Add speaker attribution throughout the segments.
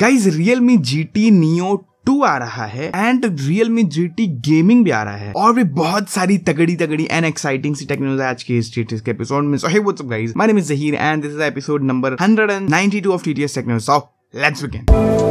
Speaker 1: Guys Realme G T neo two आ रहा है and Realme G T gaming भी आ रहा है और भी बहुत सारी तगड़ी तगड़ी एंड एक्साइटिंग सी टेक्नोलॉजी आज के इस टीटीएस के एपिसोड में so hey what's up guys my name is Zaheer and this is episode number 192 of TTS technology so let's begin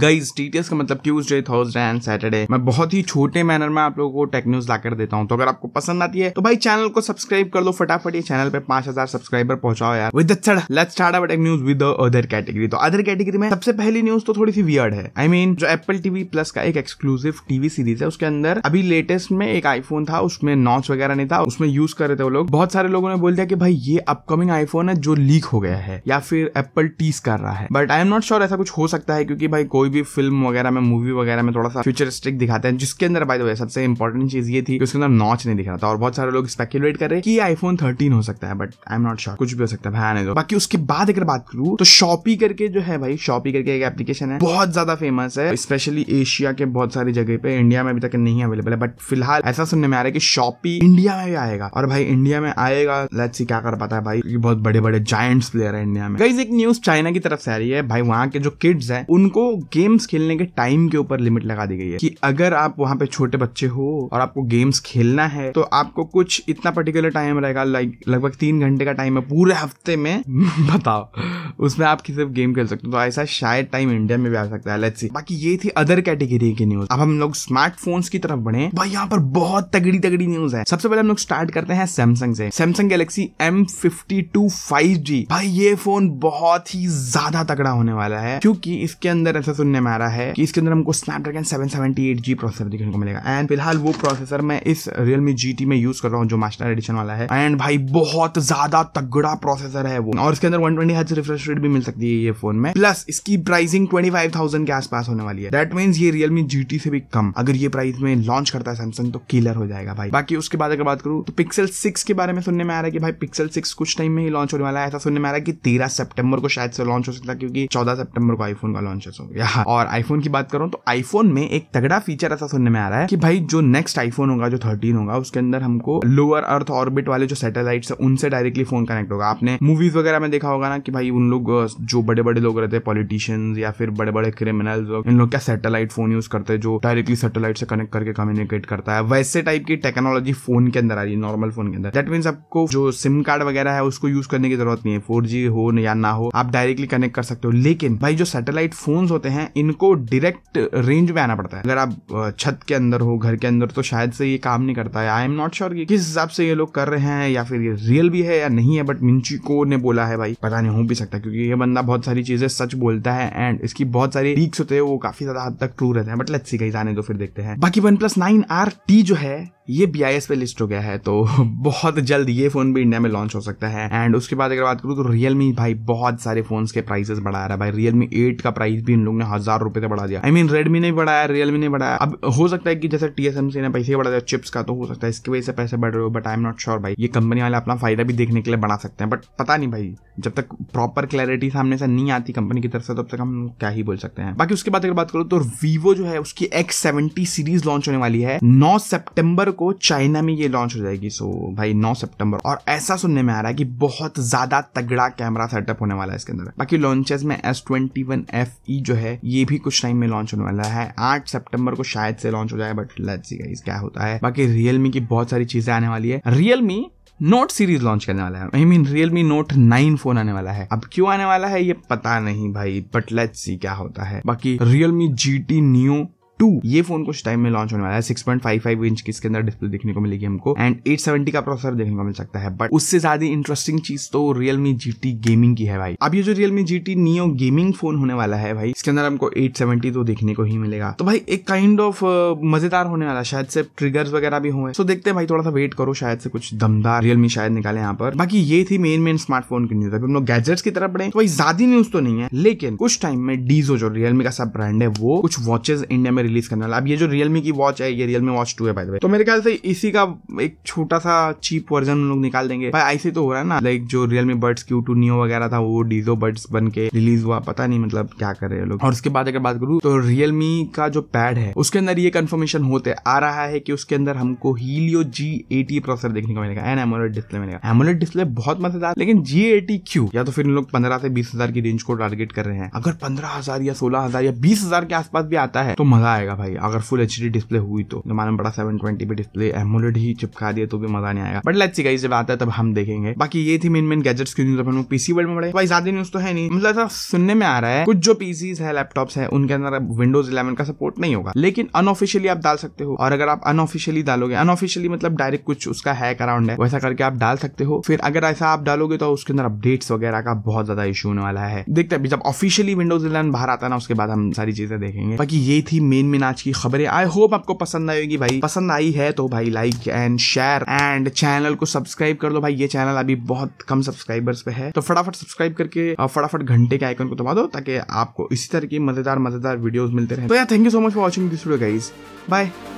Speaker 1: guys TTS का मतलब ट्यूजडे थर्सडे एंड सैटरडे मैं बहुत ही छोटे मैनर में आप लोगों को टेक न्यूज लाकर देता हूँ तो अगर आपको पसंद आती है तो भाई चैनल को सब्सक्राइब कर दो फटाफट ये चैनल पे पांच हजार सब्सक्राइबर पहुंचाओ यार with let's start our tech news with other category तो अदर कैटेगरी में सबसे पहली न्यूज तो थोड़ी सी वियर्ड है आई I मीन mean, जो एप्पल टीवी प्लस का एक एक्सक्लूसिव टीवी सीरीज है उसके अंदर अभी लेटेस्ट में एक आईफोन था उसमें नॉच वगैरह नहीं था उसमें यूज कर रहे थे वो लोग बहुत सारे लोगों ने बोल दिया कि भाई ये अपकमिंग आईफोन है जो लीक हो गया है या फिर एप्पल टीस कर रहा है but I am not sure ऐसा कुछ हो सकता है क्योंकि भाई कोई कोई भी फिल्म वगैरह में मूवी वगैरह में थोड़ा सा फ्यूचरिस्टिक दिखाते हैं जिसके अंदर बाय द वे सबसे इंपॉर्टेंट चीज ये थी कि उसके अंदर नॉच नहीं दिख रहा था और बहुत सारे लोग स्पेकुलेट कर रहे हैं कि आईफोन थर्टीन हो सकता है but I am not sure कुछ भी हो सकता है भाई दो तो। बाकी उसके बाद अगर बात करूँ तो शॉपी करके जो है भाई शॉपी करके एक एप्लीकेशन है बहुत ज्यादा फेमस है स्पेशली एशिया के बहुत सारी जगह पे इंडिया में अभी तक नहीं अवेलेबल है बट फिलहाल ऐसा सुनने में आ रहा है कि शॉपी इंडिया में भी आएगा और भाई इंडिया में आएगा लेट्स सी क्या कर पाता है भाई ये बहुत बड़े बड़े जायंट्स प्लेयर है इंडिया में गाइज एक न्यूज चाइना की तरफ से आ रही है भाई वहाँ के जो किड्स है उनको गेम्स खेलने के टाइम के ऊपर लिमिट लगा दी गई है कि अगर आप वहां पे छोटे बच्चे हो और आपको गेम्स खेलना है तो आपको कुछ इतना पर्टिकुलर टाइम रहेगा लाइक लगभग तीन घंटे का टाइम है पूरे हफ्ते में बताओ उसमें आप सिर्फ गेम खेल सकते हो तो ऐसा शायद टाइम इंडिया में भी आ सकता है लेट्स सी बाकी ये थी अदर कैटेगरी की न्यूज अब हम लोग स्मार्टफोन्स की तरफ बढ़े भाई यहाँ पर बहुत तगड़ी तगड़ी न्यूज है सबसे पहले हम लोग स्टार्ट करते हैं सैमसंग से सैमसंग गैलेक्सी एम फिफ्टी भाई ये फोन बहुत ही ज्यादा तगड़ा होने वाला है क्योंकि इसके अंदर ऐसा सुनने में आ रहा है कि इसके अंदर हमको स्नैपड्रैगन एट जी प्रोसेसर देखने को मिलेगा एंड फिलहाल वो प्रोसेसर मैं इस रियलमी जी में यूज कर रहा हूँ जो मास्टर एडिशन वाला है एंड भाई बहुत ज्यादा तगड़ा प्रोसेसर है वो और इसके अंदर वन ट्वेंटी रिफ्रेश रेट भी मिल सकती है ये फोन में प्लस इसकी प्राइसिंग ट्वेंटी फाइव थाउजेंड के आसपास होने वाली है दैट मीन ये रियलमी जी से भी कम अगर ये प्राइस में लॉन्च करता है सैमसंग तो किलर हो जाएगा भाई बाकी उसके बाद अगर बात करूँ तो पिक्सल सिक्स के बारे में सुनने में आ रहा है कि भाई पिक्सल सिक्स कुछ टाइम में ही लॉन्च होने वाला है ऐसा सुनने में आ रहा है कि तेरह सेप्टेम्बर को शायद से लॉन्च हो सकता है क्योंकि चौदह सेप्टेम्बर को आईफोन का लॉन्च हो गया था हाँ। और आईफोन की बात करूं तो आईफोन में एक तगड़ा फीचर ऐसा सुनने में आ रहा है कि भाई जो नेक्स्ट आईफोन होगा जो थर्टीन होगा उसके अंदर हमको लोअर अर्थ ऑर्बिट वाले जो सैटेलाइट है उनसे डायरेक्टली फोन कनेक्ट होगा आपने मूवीज वगैरह में देखा होगा ना कि भाई उन लोग जो बड़े बड़े लोग रहते हैं पॉलिटिशियंस या फिर बड़े बड़े क्रिमिनल इन लोग क्या सैटेलाइट फोन यूज करते हैं जो डायरेक्टली सैटेलाइट से कनेक्ट करके कम्युनिकेट करता है वैसे टाइप की टेक्नोलॉजी फोन के अंदर आ रही है नॉर्मल फोन के अंदर दैट मीन आपको जो सिम कार्ड वगैरह है उसको यूज करने की जरूरत नहीं है फोर हो या ना हो आप डायरेक्टली कनेक्ट कर सकते हो लेकिन भाई जो सैटेलाइट फोन होते हैं हैं इनको डायरेक्ट रेंज में आना पड़ता है अगर आप छत के अंदर हो घर के अंदर तो शायद से ये काम नहीं करता है आई एम नॉट श्योर किस हिसाब से ये लोग कर रहे हैं या फिर ये रियल भी है या नहीं है बट मिंचिको ने बोला है भाई पता नहीं हो भी सकता क्योंकि ये बंदा बहुत सारी चीजें सच बोलता है एंड इसकी बहुत सारी लीक्स होते हैं वो काफी ज्यादा हद तक ट्रू रहते हैं बट लेट्स सी कहीं जाने दो फिर देखते हैं बाकी OnePlus nine R T जो है ये बी आई एस पे लिस्ट हो गया है तो बहुत जल्द ये फोन भी इंडिया में लॉन्च हो सकता है एंड उसके बाद अगर बात करूँ तो रियलमी भाई बहुत सारे फोन के प्राइसेस बढ़ा रहा है भाई रियलमी एट का प्राइस भी इन लोगों ने हजार रुपए से बढ़ा दिया आई मीन रेडमी ने बढ़ाया रियलमी ने बढ़ाया अब हो सकता है कि जैसे टीएसएमसी ने पैसे बढ़ा दिया चिप्स का तो हो सकता है इसकी वजह से पैसे बढ़ रहे हो but I am not sure भाई ये कंपनी वाले अपना फायदा भी देखने के लिए बढ़ा सकते हैं बट पता नहीं भाई जब तक प्रॉपर क्लैरिटी सामने से नहीं आती कंपनी की तरफ से तब तक हम क्या ही बोल सकते हैं बाकी उसके बाद अगर बात करो तो वीवो जो है उसकी एक्स सेवेंटी सीरीज लॉन्च होने वाली है नौ सेप्टेम्बर को चाइना में ये लॉन्च हो जाएगी सो भाई नौ सेप्टेम्बर और ऐसा सुनने में आ रहा है कि बहुत ज्यादा तगड़ा कैमरा सेटअप होने वाला है इसके अंदर बाकी लॉन्चेस में S twenty one F E जो है ये भी कुछ टाइम में लॉन्च होने वाला है आठ सेप्टेम्बर को शायद से लॉन्च हो जाए बट लेट्स सी गाइस क्या होता है बाकी रियलमी की बहुत सारी चीजें आने वाली है रियलमी नोट सीरीज लॉन्च करने वाला है I mean Realme note nine phone आने वाला है अब क्यों आने वाला है ये पता नहीं भाई बट लेट्स सी क्या होता है बाकी Realme G T Neo two ये फोन कुछ टाइम में लॉन्च होने वाला है six point five five inch की इसके अंदर डिस्प्ले देखने को मिलेगी हमको एंड एट सेवेंटी का प्रोसेसर देखने को मिल सकता है बट उससे ज्यादा इंटरेस्टिंग चीज तो रियलमी जी टी गेमिंग की है भाई अब ये जो Realme G T Neo gaming phone होने वाला है भाई इसके अंदर हमको एट सेवेंटी तो देखने को ही मिलेगा तो भाई एक काइंड ऑफ मजेदार होने वाला शायद से ट्रिगर्स वगैरह भी हुए सो देखते हैं भाई थोड़ा सा वेट करो शायद से कुछ दमदार रियलमी शायद निकाले यहाँ पर बाकी ये थी मेन मेन स्मार्टफोन की न्यूज अभी हम लोग गैजेट्स की तरफ बढ़े तो भाई ज्यादा न्यूज तो नहीं है लेकिन कुछ टाइम में डीजो जो रियलमी का सब ब्रांड है वो कुछ वॉचेस इंडिया में रिलीज करने वाला अब ये जो रियलमी की वॉच है ये रियलमी वॉच टू है भाई तो मेरे ख्याल से इसी का एक छोटा सा चीप वर्जन लोग निकाल देंगे भाई ऐसे तो हो रहा है ना लाइक जो Realme Buds Q two Neo वगैरह था वो डीजो बर्ड्स बन के रिलीज हुआ पता नहीं मतलब क्या कर रहे हैं लोग और उसके बाद अगर बात करूँ तो रियलमी का जो पैड है उसके अंदर ये कंफर्मेशन होते आ रहा है कि उसके अंदर हमको हीलियो जी एटी प्रोसेसर देखने को मिलेगा एन एमोलेट डिस्प्ले मिलेगा एमोलेट डिस्प्ले बहुत मजेदार लेकिन जी एटी क्यू या तो फिर इन लोग पंद्रह से बीस हजार की रेंज को टारगेट कर रहे हैं अगर पंद्रह हजार या सोलह हजार या बीस हजार के आसपास भी आता है तो मजा आएगा भाई अगर फुल एच डिस्प्ले हुई तो जमाने बड़ा सेवन ट्वेंटी डिस्प्ले एमोलेड ही चिपका दिया तो भी मजा नहीं आएगा बट लेट्स सी गाइस जब आता है तब हम देखेंगे बाकी ये थी मेन मेन गैजेट्स की न्यूज अपन पीसी वर्ल्ड में बड़े भाई ज्यादा न्यूज तो है नहीं मतलब ऐसा सुनने में आ रहा है कुछ जो पीसी है लैपटॉप है उनके अंदर विंडोज इलेवन का सपोर्ट नहीं होगा लेकिन अनऑफिशियली आप डाल सकते हो और अगर आप अनऑफिशियली डालोगे अनऑफिशियली मतलब डायरेक्ट कुछ उसका हैक अराउंड है वैसा करके आप डाल सकते हो फिर अगर ऐसा आप डालोगे तो उसके अंदर अपडेट्स वगैरह का बहुत ज्यादा इशू होने वाला है देखते हैं जब ऑफिशियली विंडोज इलेवन बाहर आता है ना उसके बाद हम सारी चीजें देखेंगे बाकी ये थी मेन में आज की खबरें आई होप आपको पसंद आई होगी भाई पसंद आई है तो भाई like and share and channel को सब्सक्राइब कर दो भाई ये चैनल अभी बहुत कम सब्सक्राइबर्स पे है तो फटाफट सब्सक्राइब करके फटाफट घंटे के आइकन को दबा दो ताकि आपको इसी तरह की मजेदार मजेदार वीडियोस मिलते रहे तो यार thank you so much for watching this video guys bye